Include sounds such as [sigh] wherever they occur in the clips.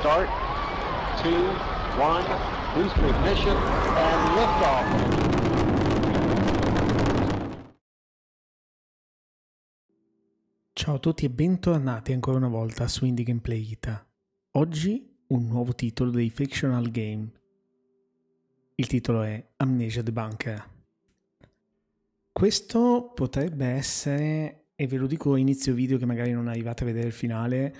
start, two, one, boost ignition, and liftoff. Ciao a tutti e bentornati ancora una volta su Indie Gameplay Ita. Oggi un nuovo titolo dei Fictional Game. Il titolo è Amnesia the Bunker. Questo potrebbe essere, e ve lo dico a inizio video che magari non arrivate a vedere il finale,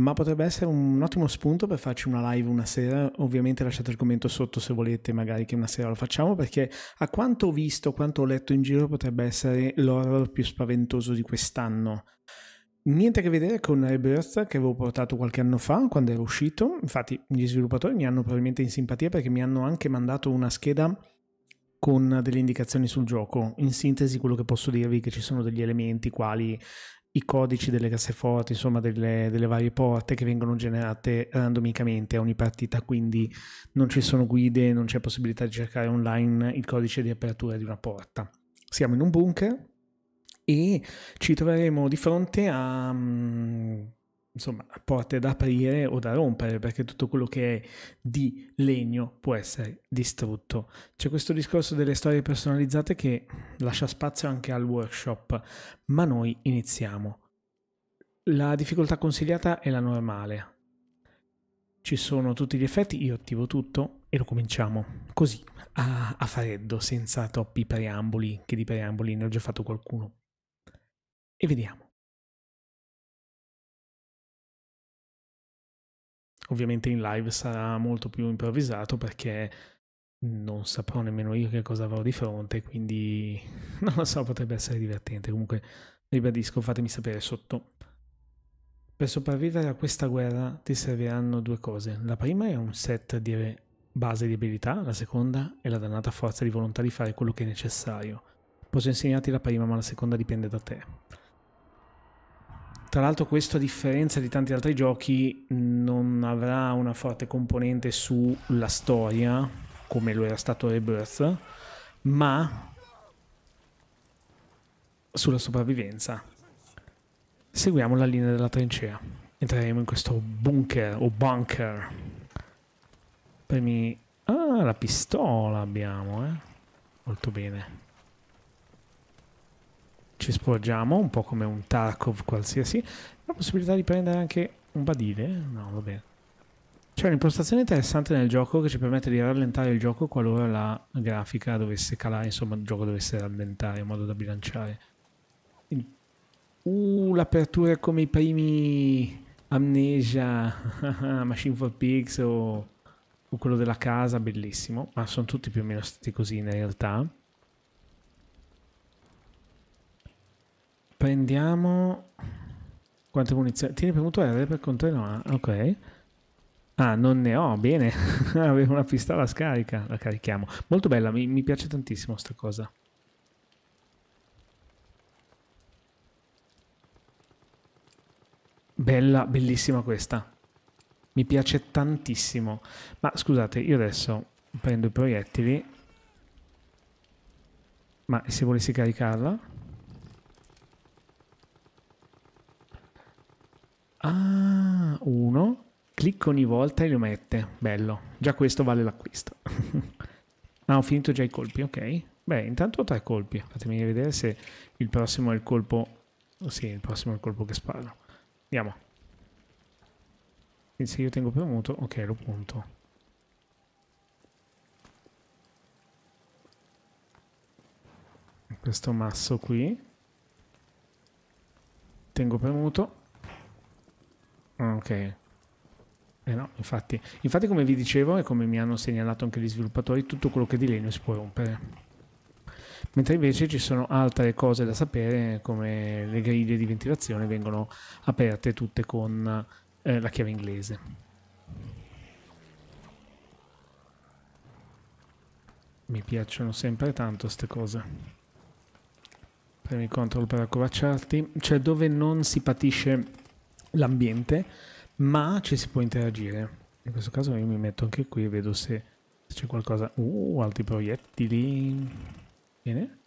ma potrebbe essere un ottimo spunto per farci una live una sera. Ovviamente lasciate il commento sotto se volete, magari che una sera lo facciamo, perché a quanto ho visto, quanto ho letto in giro, potrebbe essere l'horror più spaventoso di quest'anno. Niente a che vedere con Rebirth che avevo portato qualche anno fa quando era uscito. Infatti, gli sviluppatori mi hanno probabilmente in simpatia perché mi hanno anche mandato una scheda con delle indicazioni sul gioco. In sintesi, quello che posso dirvi è che ci sono degli elementi quali i codici delle casseforti, insomma delle, delle, varie porte che vengono generate randomicamente a ogni partita, quindi non ci sono guide, non c'è possibilità di cercare online il codice di apertura di una porta. Siamo in un bunker e ci troveremo di fronte a... Um, insomma, porte da aprire o da rompere, perché tutto quello che è di legno può essere distrutto. C'è questo discorso delle storie personalizzate che lascia spazio anche al workshop, ma noi iniziamo. La difficoltà consigliata è la normale. Ci sono tutti gli effetti, io attivo tutto e lo cominciamo così, a, a freddo, senza troppi preamboli, che di preamboli ne ho già fatto qualcuno. E vediamo. Ovviamente in live sarà molto più improvvisato perché non saprò nemmeno io che cosa avrò di fronte, quindi [laughs] non lo so, potrebbe essere divertente. Comunque, ribadisco, fatemi sapere sotto. Per sopravvivere a questa guerra ti serviranno due cose. La prima è un set di base di abilità, la seconda è la dannata forza di volontà di fare quello che è necessario. Posso insegnarti la prima, ma la seconda dipende da te. Tra l'altro questo, a differenza di tanti altri giochi, non avrà una forte componente sulla storia, come lo era stato Rebirth, ma sulla sopravvivenza. Seguiamo la linea della trincea. Entreremo in questo bunker o bunker. Premi... Ah, la pistola abbiamo, eh. Molto bene ci sporgiamo, un po' come un Tarkov qualsiasi, la possibilità di prendere anche un badile? No, vabbè C'è un'impostazione interessante nel gioco che ci permette di rallentare il gioco qualora la grafica dovesse calare, insomma il gioco dovesse rallentare in modo da bilanciare. Uh, l'apertura è come i primi Amnesia, [laughs] Machine for Pigs o, o quello della casa, bellissimo, ma sono tutti più o meno stati così in realtà. Prendiamo... Quante munizioni? Tieni premuto R per continuare. Eh, eh, eh, ok. Ah, non ne ho, bene. [laughs] Avevo una pistola scarica, la carichiamo. Molto bella, mi, mi piace tantissimo sta cosa. Bella, bellissima questa. Mi piace tantissimo. Ma scusate, io adesso prendo i proiettili. Ma se volessi caricarla? Ah, uno. Clicco ogni volta e lo mette. Bello. Già questo vale l'acquisto. [laughs] ah, ho finito già i colpi, ok. Beh, intanto ho tre colpi. Fatemi vedere se il prossimo è il colpo... sì, il prossimo è il colpo che sparo. Andiamo. Quindi se io tengo premuto... Ok, lo punto. Questo masso qui. Tengo premuto. Ok. Eh no, infatti. infatti come vi dicevo e come mi hanno segnalato anche gli sviluppatori, tutto quello che è di si può rompere. Mentre invece ci sono altre cose da sapere come le griglie di ventilazione vengono aperte tutte con eh, la chiave inglese. mi piacciono sempre tanto queste cose. Premi control per accovacciarti. Cioè dove non si patisce l'ambiente, ma ci si può interagire. In questo caso io mi metto anche qui e vedo se c'è qualcosa. Uh, altri proiettili. Bene.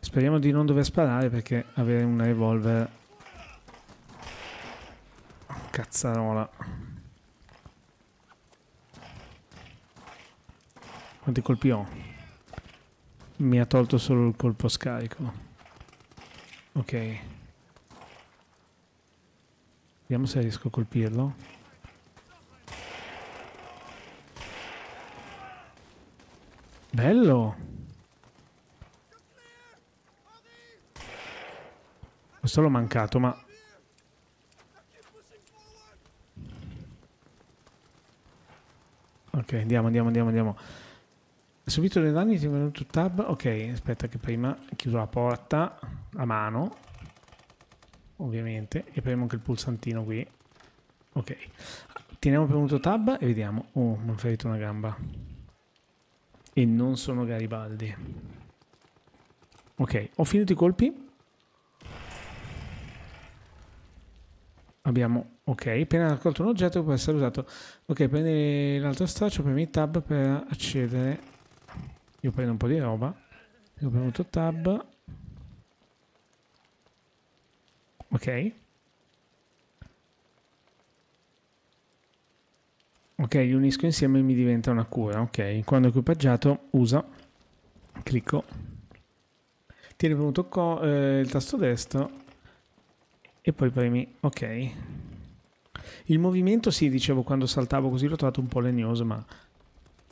Speriamo di non dover sparare perché avere un revolver... Cazzarola. Quanti colpi ho? Mi ha tolto solo il colpo scarico. Ok. Vediamo se riesco a colpirlo. Bello! Questo l'ho mancato, ma... Ok, andiamo, andiamo, andiamo, andiamo. Subito dei danni, ti è venuto tab. Ok, aspetta che prima chiudo la porta a mano ovviamente, e premo anche il pulsantino qui. Ok, teniamo premuto tab e vediamo. Oh, mi ha ferito una gamba. E non sono Garibaldi. Ok, ho finito i colpi. Abbiamo, ok, appena raccolto un oggetto può essere usato. Ok, prendi l'altro straccio, premi tab per accedere. Io prendo un po' di roba. Io ho premuto tab Ok. Ok, li unisco insieme e mi diventa una cura. Ok, quando equipaggiato usa, clicco, tieni premuto co, eh, il tasto destro e poi premi ok. Il movimento, sì, dicevo quando saltavo così l'ho trovato un po' legnoso, ma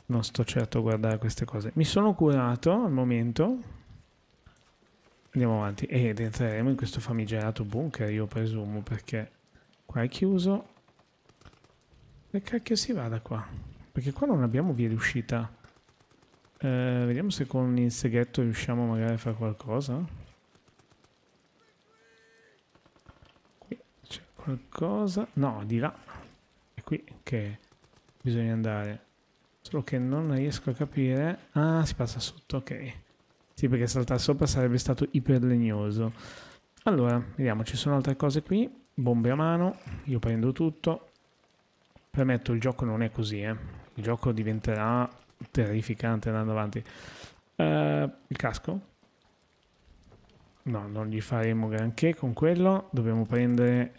non sto certo a guardare queste cose. Mi sono curato al momento, Andiamo avanti ed entreremo in questo famigerato bunker, io presumo, perché qua è chiuso. Che cacchio si va da qua? Perché qua non abbiamo via di uscita. Eh, vediamo se con il seghetto riusciamo magari a fare qualcosa. Qui c'è qualcosa... No, di là. È qui che bisogna andare. Solo che non riesco a capire... Ah, si passa sotto, ok. Sì, perché saltare sopra sarebbe stato iperlegnoso. Allora, vediamo, ci sono altre cose qui. Bombe a mano, io prendo tutto. Premetto, il gioco non è così, eh. Il gioco diventerà terrificante andando avanti. Uh, il casco? No, non gli faremo granché con quello. Dobbiamo prendere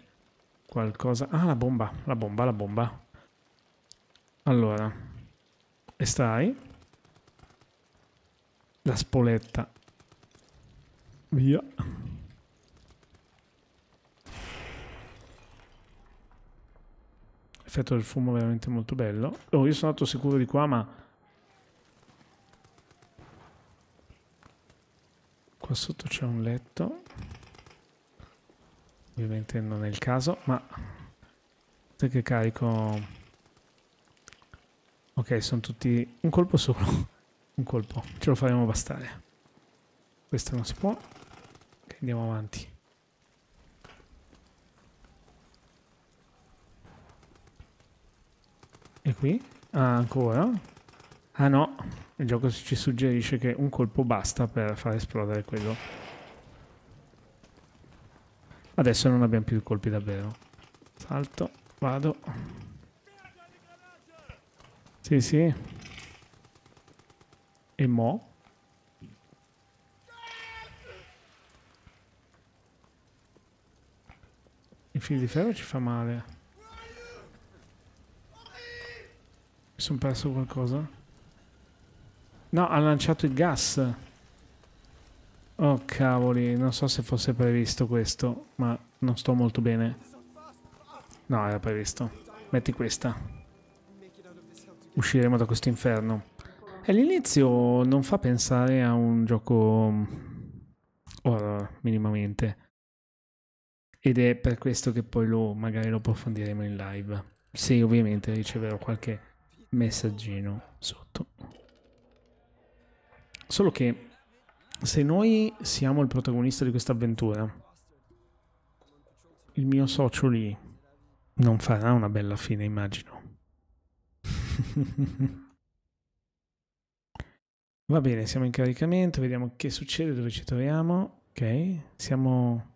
qualcosa. Ah, la bomba, la bomba, la bomba. Allora, estrai. La spoletta. Via. Effetto del fumo veramente molto bello. Oh, io sono andato sicuro di qua, ma... Qua sotto c'è un letto. Ovviamente non è il caso, ma... Vedete che carico... Ok, sono tutti... Un colpo solo un colpo, ce lo faremo bastare. Questo non si può. Okay, andiamo avanti. E qui? Ah, ancora? Ah no, il gioco ci suggerisce che un colpo basta per far esplodere quello. Adesso non abbiamo più colpi davvero. Salto, vado. Sì, sì. E mo? Il filo di ferro ci fa male. Mi sono perso qualcosa? No, ha lanciato il gas. Oh cavoli, non so se fosse previsto questo, ma non sto molto bene. No, era previsto. Metti questa. Usciremo da questo inferno. All'inizio non fa pensare a un gioco horror mm, minimamente. Ed è per questo che poi lo, magari lo approfondiremo in live. Se ovviamente riceverò qualche messaggino sotto. Solo che se noi siamo il protagonista di questa avventura, il mio socio lì non farà una bella fine, immagino. [laughs] Va bene, siamo in caricamento, vediamo che succede, dove ci troviamo. Ok, siamo...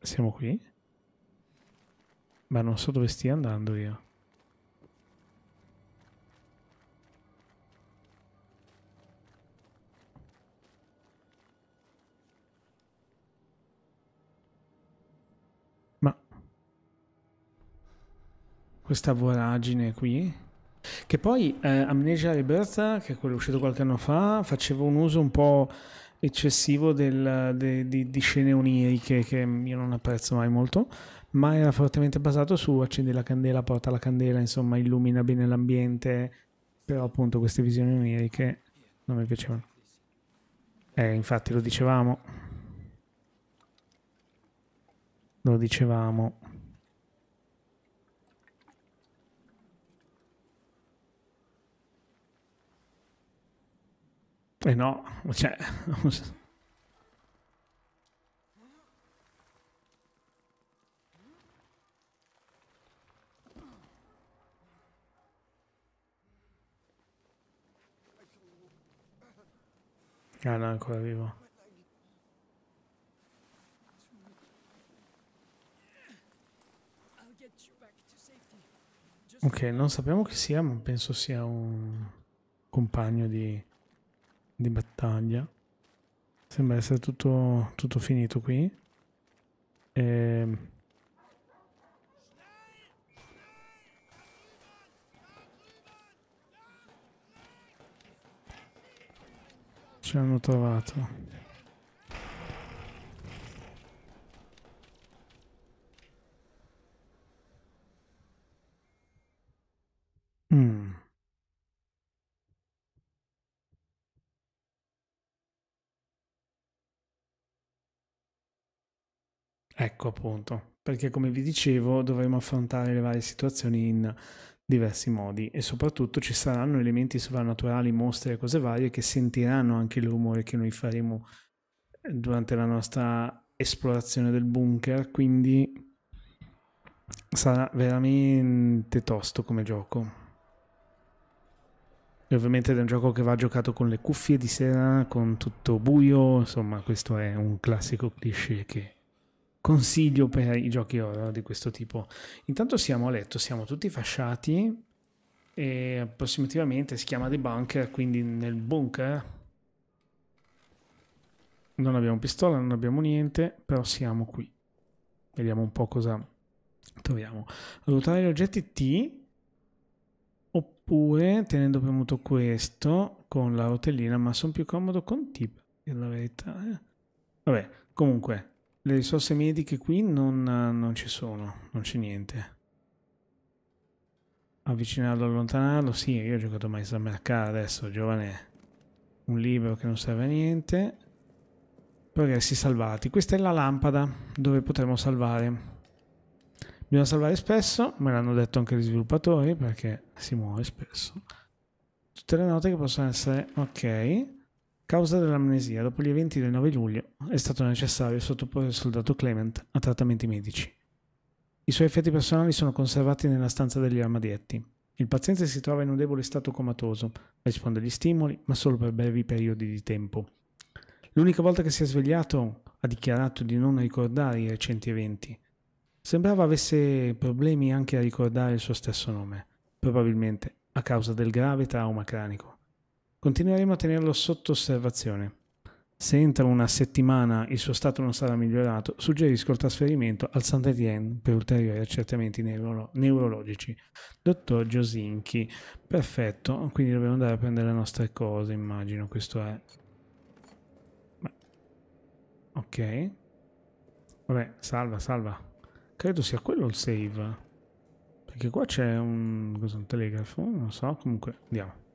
Siamo qui. Ma non so dove stia andando io. Ma... Questa voragine qui... Che poi eh, Amnesia Rebirth, che è quello uscito qualche anno fa, faceva un uso un po' eccessivo del, de, di, di, scene oniriche che io non apprezzo mai molto, ma era fortemente basato su accendi la candela, porta la candela, insomma illumina bene l'ambiente, però appunto queste visioni oniriche non mi piacevano. Eh, infatti lo dicevamo. Lo dicevamo. eh no, cioè... Ah no, è ancora vivo. Ok, non sappiamo chi sia, ma penso sia un compagno di di battaglia. Sembra essere tutto, tutto finito qui. Ehm. E... Ci hanno trovato. Ecco appunto, perché come vi dicevo dovremo affrontare le varie situazioni in diversi modi e soprattutto ci saranno elementi sovrannaturali, mostre e cose varie che sentiranno anche il rumore che noi faremo eh, durante la nostra esplorazione del bunker, quindi sarà veramente tosto come gioco. E ovviamente è un gioco che va giocato con le cuffie di sera, con tutto buio, insomma questo è un classico cliché che consiglio per i giochi horror di questo tipo. Intanto siamo a letto, siamo tutti fasciati e approssimativamente si chiama The Bunker, quindi nel bunker non abbiamo pistola, non abbiamo niente, però siamo qui. Vediamo un po' cosa troviamo. Ruotare gli oggetti T oppure tenendo premuto questo con la rotellina, ma sono più comodo con T, per la verità. Eh. Vabbè, comunque le risorse mediche qui non, non ci sono, non c'è niente. Avvicinarlo, allontanarlo, sì, io ho giocato mai a mercare adesso, giovane. Un libro che non serve a niente. Progressi salvati. Questa è la lampada dove potremo salvare. Bisogna salvare spesso, me l'hanno detto anche gli sviluppatori perché si muove spesso. Tutte le note che possono essere... ok causa dell'amnesia dopo gli eventi del 9 luglio, è stato necessario sottoporre il soldato Clement a trattamenti medici. I suoi effetti personali sono conservati nella stanza degli armadietti. Il paziente si trova in un debole stato comatoso, risponde agli stimoli, ma solo per brevi periodi di tempo. L'unica volta che si è svegliato ha dichiarato di non ricordare i recenti eventi. Sembrava avesse problemi anche a ricordare il suo stesso nome, probabilmente a causa del grave trauma cranico. Continueremo a tenerlo sotto osservazione. Se entro una settimana il suo stato non sarà migliorato, suggerisco il trasferimento al Saint-Étienne per ulteriori accertamenti neuro- neurologici. Dottor Giosinchi, perfetto, quindi dobbiamo andare a prendere le nostre cose, immagino, questo è... Beh. Ok. Vabbè, salva, salva. Credo sia quello il save. Perché qua c'è un... cosa, un telegrafo? Non lo so, comunque, andiamo.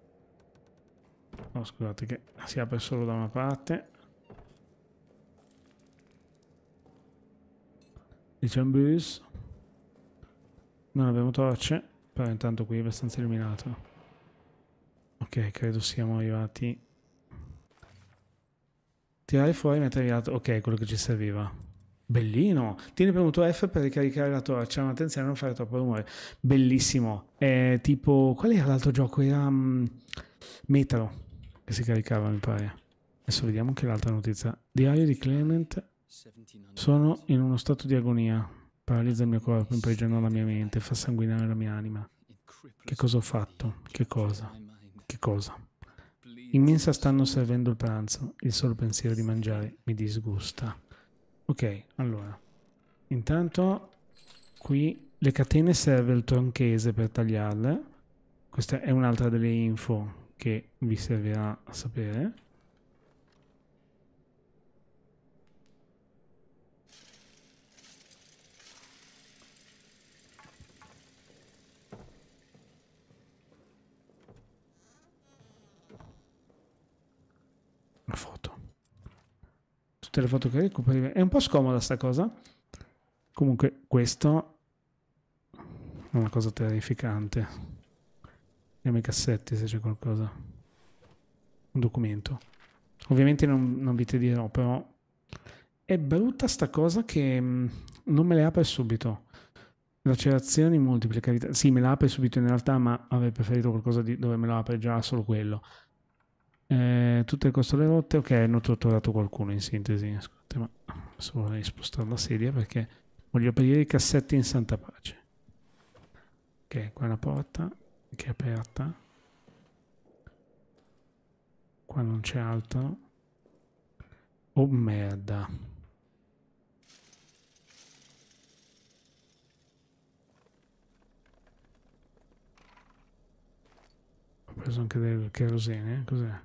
Oh, scusate che si apre solo da una parte. Diciamo bus. Non abbiamo torce, però intanto qui è abbastanza illuminato. Ok, credo siamo arrivati. Tirare fuori materiale. Ok, quello che ci serviva. Bellino! Tieni premuto F per ricaricare la torcia, ma attenzione a non fare troppo rumore. Bellissimo! È tipo... Qual era l'altro gioco? Era... Um, mm, metalo che si caricava, mi pare. Adesso vediamo anche l'altra notizia. Diario di Clement. Sono in uno stato di agonia. Paralizza il mio corpo, imprigiona la mia mente, fa sanguinare la mia anima. Che cosa ho fatto? Che cosa? Che cosa? In mensa stanno servendo il pranzo. Il solo pensiero di mangiare mi disgusta. Ok, allora. Intanto qui le catene serve il tronchese per tagliarle. Questa è un'altra delle info che vi servirà a sapere. foto. Tutte le foto che recuperi. È un po' scomoda sta cosa. Comunque questo è una cosa terrificante. Vediamo i cassetti se c'è qualcosa. Un documento. Ovviamente non, non vi te dirò, però... È brutta sta cosa che mm, non me le apre subito. Lacerazioni multiple, carità. Sì, me le apre subito in realtà, ma avrei preferito qualcosa di, dove me lo apre già solo quello. Eh, tutte le costole rotte, ok, hanno torturato qualcuno in sintesi. Scusate, ma adesso vorrei spostare la sedia perché voglio aprire i cassetti in santa pace. Ok, qua è una porta che è aperta qua non c'è altro oh merda ho preso anche del cherosene eh? cos'è?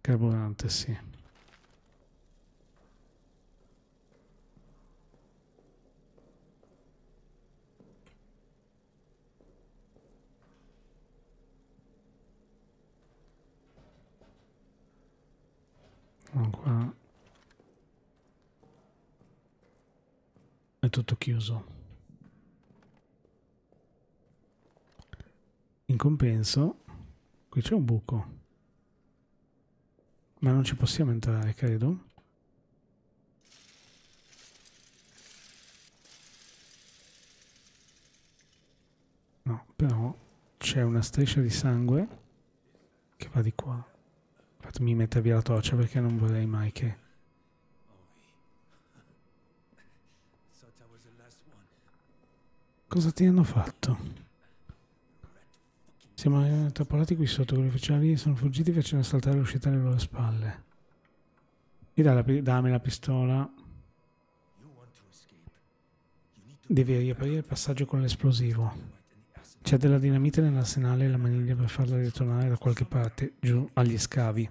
carburante sì qua. È tutto chiuso. In compenso, qui c'è un buco. Ma non ci possiamo entrare, credo. No, però c'è una striscia di sangue che va di qua. Fatemi mettere via la torcia perché non vorrei mai che... Cosa ti hanno fatto? Siamo intrappolati qui sotto con gli ufficiali sono fuggiti facendo saltare l'uscita alle loro spalle. E dai la, dammi la pistola. Devi riaprire il passaggio con l'esplosivo. C'è della dinamite nell'arsenale e la maniglia per farla ritornare da qualche parte giù agli scavi.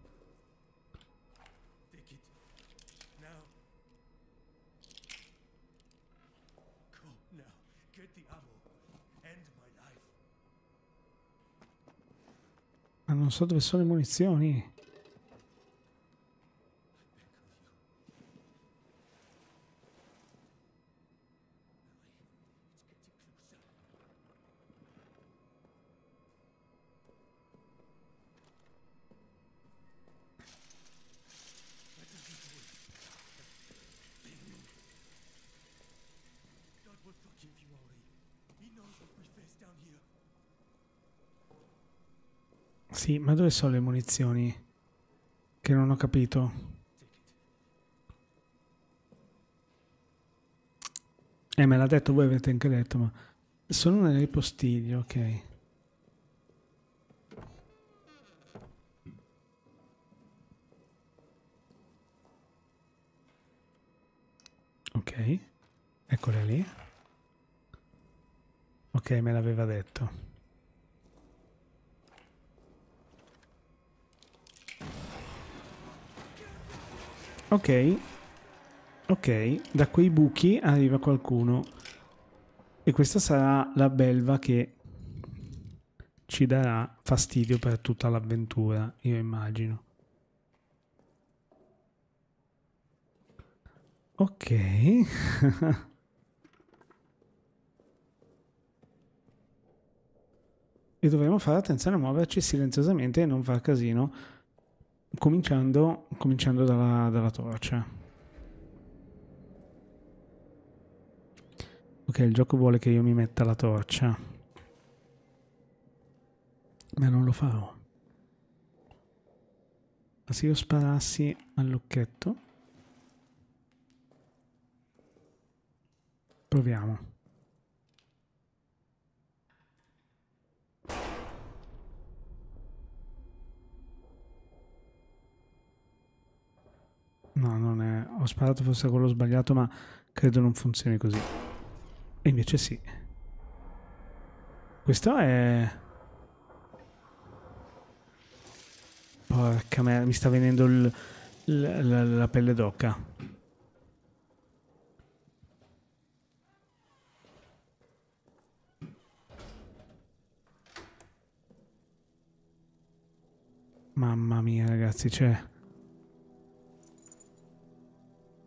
non so dove sono le munizioni. Ma dove sono le munizioni? Che non ho capito. Eh, me l'ha detto, voi avete anche detto, ma... Sono nel ripostiglio, ok. Ok, eccola lì. Ok, me l'aveva detto. Ok. Ok, da quei buchi arriva qualcuno. E questa sarà la belva che ci darà fastidio per tutta l'avventura, io immagino. Ok. [laughs] e dovremo fare attenzione a muoverci silenziosamente e non far casino cominciando, cominciando dalla, dalla torcia. Ok, il gioco vuole che io mi metta la torcia. Ma non lo farò. Ma se io sparassi al lucchetto... Proviamo. No, non è... Ho sparato forse quello sbagliato, ma credo non funzioni così. E invece sì. Questo è... Porca merda, mi sta venendo il, il, la, la pelle d'occa. Mamma mia, ragazzi, c'è... Cioè...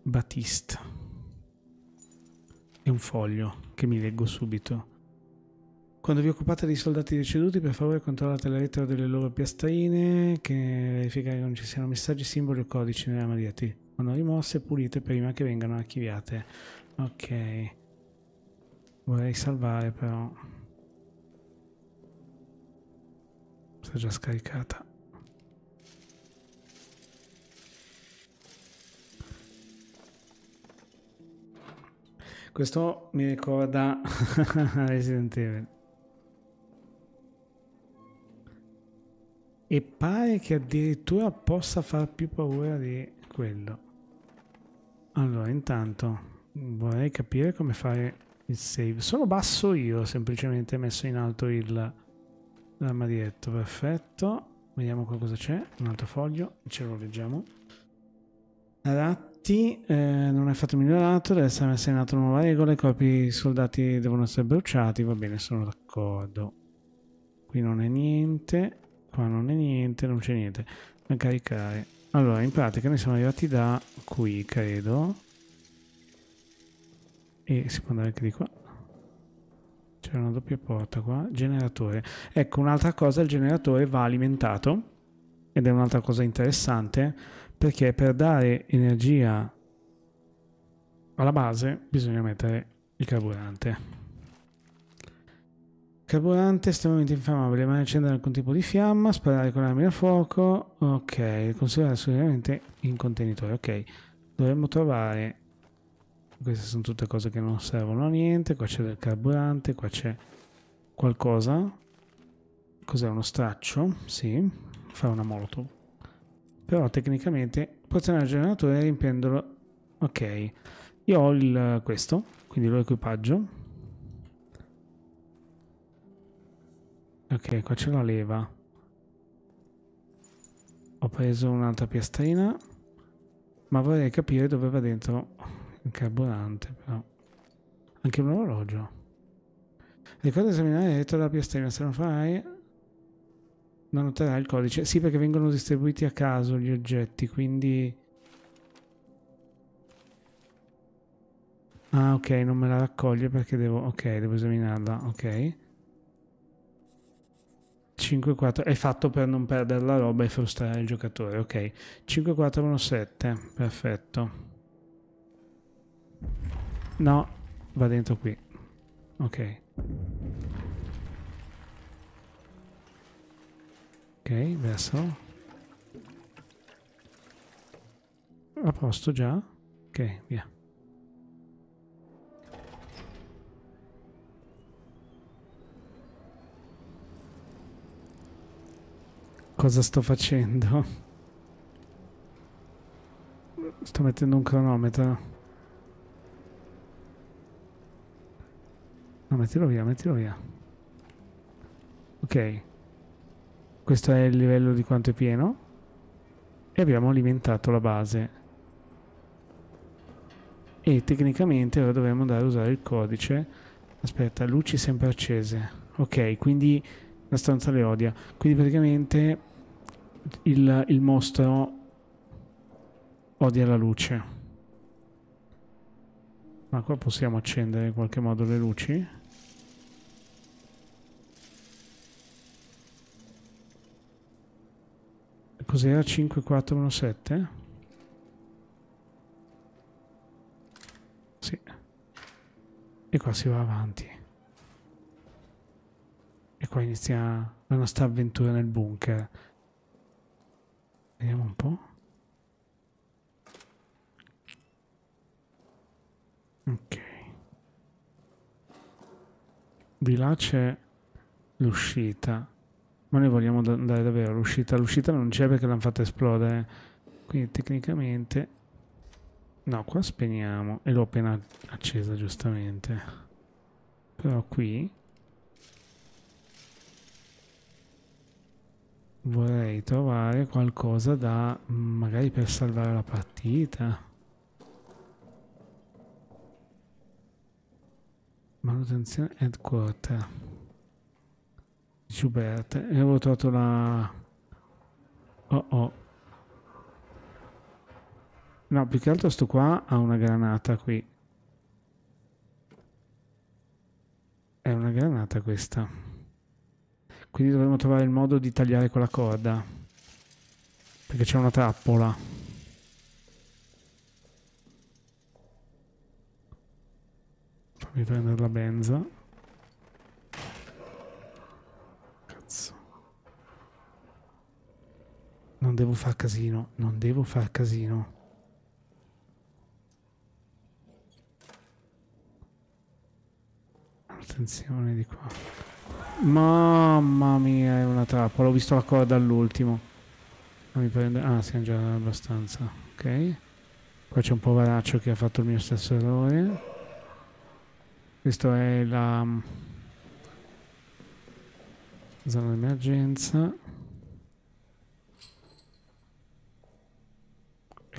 Batista. È un foglio che mi leggo subito. Quando vi occupate dei soldati deceduti, per favore controllate la lettera delle loro piastrine, che verifica che non ci siano messaggi, simboli o codici nella mediati. Vanno rimosse e pulite prima che vengano archiviate. Ok. Vorrei salvare però. Sta già scaricata. Questo mi ricorda [laughs] Resident Evil. E pare che addirittura possa far più paura di quello. Allora, intanto vorrei capire come fare il save. Sono basso io, ho semplicemente messo in alto il, l'armadietto. Perfetto. Vediamo qua cosa c'è. Un altro foglio, ce lo leggiamo. Adatto T eh, non è fatto migliorato, deve essere messa in atto nuova regola, i corpi soldati devono essere bruciati, va bene, sono d'accordo. Qui non è niente, qua non è niente, non c'è niente da caricare. Allora, in pratica noi siamo arrivati da qui, credo. E si può andare anche di qua. C'è una doppia porta qua. Generatore. Ecco, un'altra cosa, il generatore va alimentato. Ed è un'altra cosa interessante perché per dare energia alla base bisogna mettere il carburante. Carburante estremamente infiammabile, ma accendere alcun tipo di fiamma, sparare con armi a fuoco, ok, considerare solamente in contenitore, ok. Dovremmo trovare, queste sono tutte cose che non servono a niente, qua c'è del carburante, qua c'è qualcosa, cos'è uno straccio, sì, fa una molotov. Però tecnicamente posizionare il generatore riempiendolo. Ok. Io ho il, questo, quindi lo equipaggio. Ok, qua c'è la leva. Ho preso un'altra piastrina. Ma vorrei capire dove va dentro il carburante, però. Anche un orologio. Ricorda esaminare il retro della piastrina, se non fai non otterrà il codice. Sì, perché vengono distribuiti a caso gli oggetti, quindi... Ah, ok, non me la raccoglie perché devo... Ok, devo esaminarla, ok. 5-4, è fatto per non perdere la roba e frustrare il giocatore, ok. 5-4-1-7, perfetto. No, va dentro qui. Ok. Ok, vessel. A posto già? Ok, via. Cosa sto facendo? Sto mettendo un cronometro. No, mettilo via, mettilo via. Ok. Questo è il livello di quanto è pieno. E abbiamo alimentato la base. E tecnicamente ora dovremmo andare a usare il codice. Aspetta, luci sempre accese. Ok, quindi la stanza le odia. Quindi praticamente il, il mostro odia la luce. Ma qua possiamo accendere in qualche modo le luci? Cos'era 5417? Sì. E qua si va avanti. E qua inizia la nostra avventura nel bunker. Vediamo un po'. Ok. Di là c'è l'uscita ma noi vogliamo andare davvero all'uscita. L'uscita non c'è perché l'hanno fatta esplodere, quindi tecnicamente... No, qua spegniamo e l'ho appena accesa giustamente. Però qui... Vorrei trovare qualcosa da... magari per salvare la partita. Manutenzione headquarter. Schubert e avevo trovato la oh oh no più che altro sto qua ha una granata qui è una granata questa quindi dovremmo trovare il modo di tagliare quella corda perché c'è una trappola fammi prendere la benza non devo far casino, non devo far casino. Attenzione di qua. Mamma mia, è una trappola. Ho visto la corda all'ultimo. Non mi prende... Ah, siamo già abbastanza. Ok. Qua c'è un poveraccio che ha fatto il mio stesso errore. Questo è la... Mm, zona d'emergenza.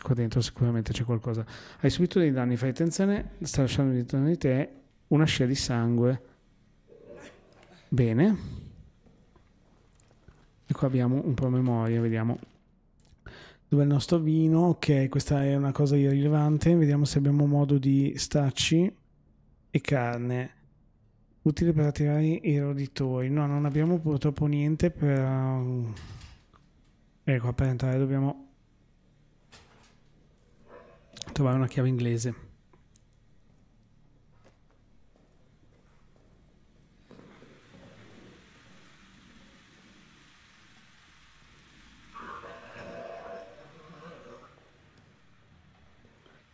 qua dentro sicuramente c'è qualcosa. Hai subito dei danni, fai attenzione, sta lasciando dietro di te una scia di sangue. Bene. E qua abbiamo un po' memoria, vediamo dove è il nostro vino. Ok, questa è una cosa irrilevante. Vediamo se abbiamo modo di stacci e carne. Utile per attivare i roditori. No, non abbiamo purtroppo niente per... Ehm, ecco, per entrare dobbiamo Trovare una chiave inglese.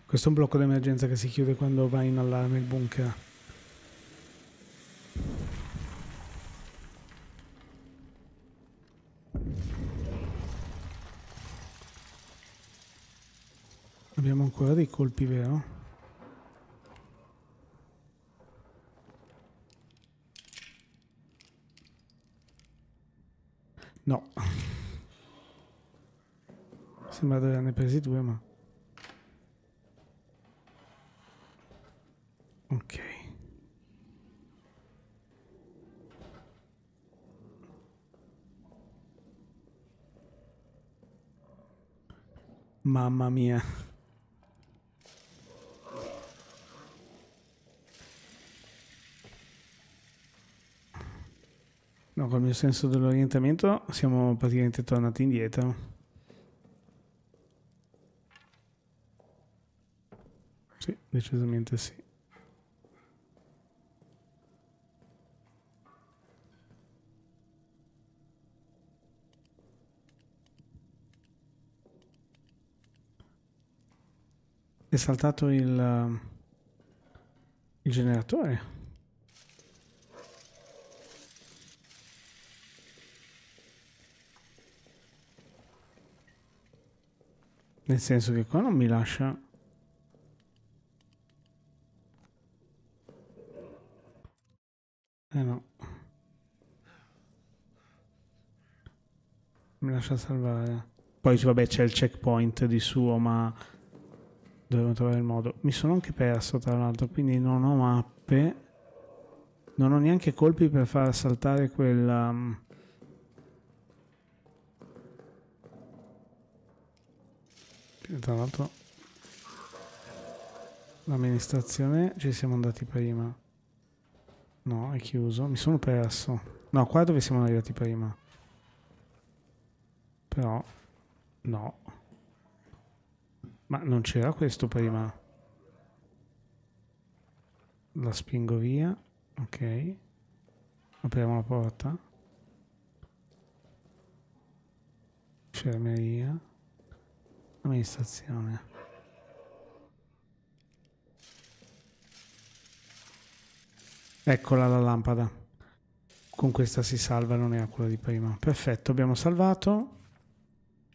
Questo è un blocco d'emergenza che si chiude quando va in allarme il bunker. Abbiamo ancora dei colpi, vero? No. Sembra di averne presi due, ma... Ok. Mamma mia. No, col mio senso dell'orientamento siamo praticamente tornati indietro. Sì, decisamente sì. È saltato il, il generatore. Nel senso che qua non mi lascia... Eh no. Mi lascia salvare. Poi vabbè c'è il checkpoint di suo ma dovevo trovare il modo. Mi sono anche perso tra l'altro quindi non ho mappe. Non ho neanche colpi per far saltare quel... Um, mm, tra l'altro l'amministrazione ci siamo andati prima no è chiuso mi sono perso no qua è dove siamo arrivati prima però no ma non c'era questo prima la spingo via ok apriamo la porta fermeria amministrazione eccola la lampada con questa si salva non era quella di prima perfetto abbiamo salvato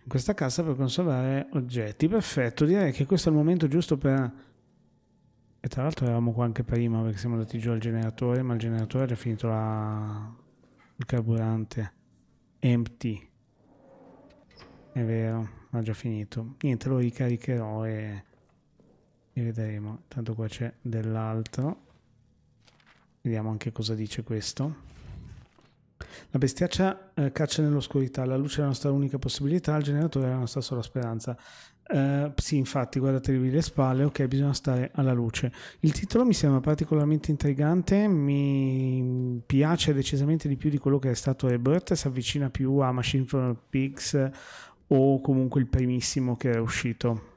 questa cassa per conservare oggetti perfetto direi che questo è il momento giusto per e tra l'altro eravamo qua anche prima perché siamo andati giù al generatore ma il generatore ha già finito la... il carburante empty è vero ho già finito. Niente, lo ricaricherò e, e vedremo. Tanto qua c'è dell'altro. Vediamo anche cosa dice questo. La bestiaccia eh, caccia nell'oscurità, la luce è la nostra unica possibilità, il generatore è la nostra sola speranza. Uh, sì, infatti, guardatevi le spalle, ok, bisogna stare alla luce. Il titolo mi sembra particolarmente intrigante, mi piace decisamente di più di quello che è stato Ebert, si avvicina più a Machine for Pigs o comunque il primissimo che era uscito.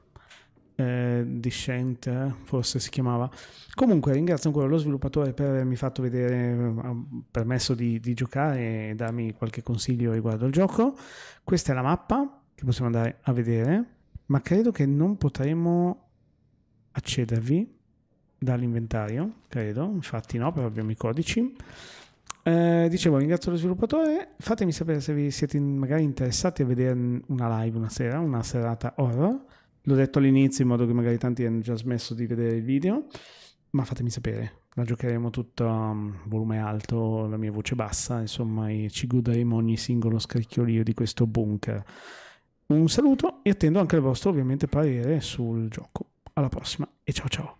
Eh, Discent, forse si chiamava. Comunque ringrazio ancora lo sviluppatore per avermi fatto vedere, eh, permesso di, di giocare e darmi qualche consiglio riguardo al gioco. Questa è la mappa che possiamo andare a vedere, ma credo che non potremo accedervi dall'inventario, credo, infatti no, però abbiamo i codici. Eh, dicevo, ringrazio lo sviluppatore. Fatemi sapere se vi siete magari interessati a vedere una live una sera, una serata horror. L'ho detto all'inizio in modo che magari tanti hanno già smesso di vedere il video, ma fatemi sapere. La giocheremo tutto a mm, volume alto, la mia voce bassa, insomma, ci goderemo ogni singolo scricchiolio di questo bunker. Un saluto e attendo anche il vostro, ovviamente, parere sul gioco. Alla prossima e ciao ciao.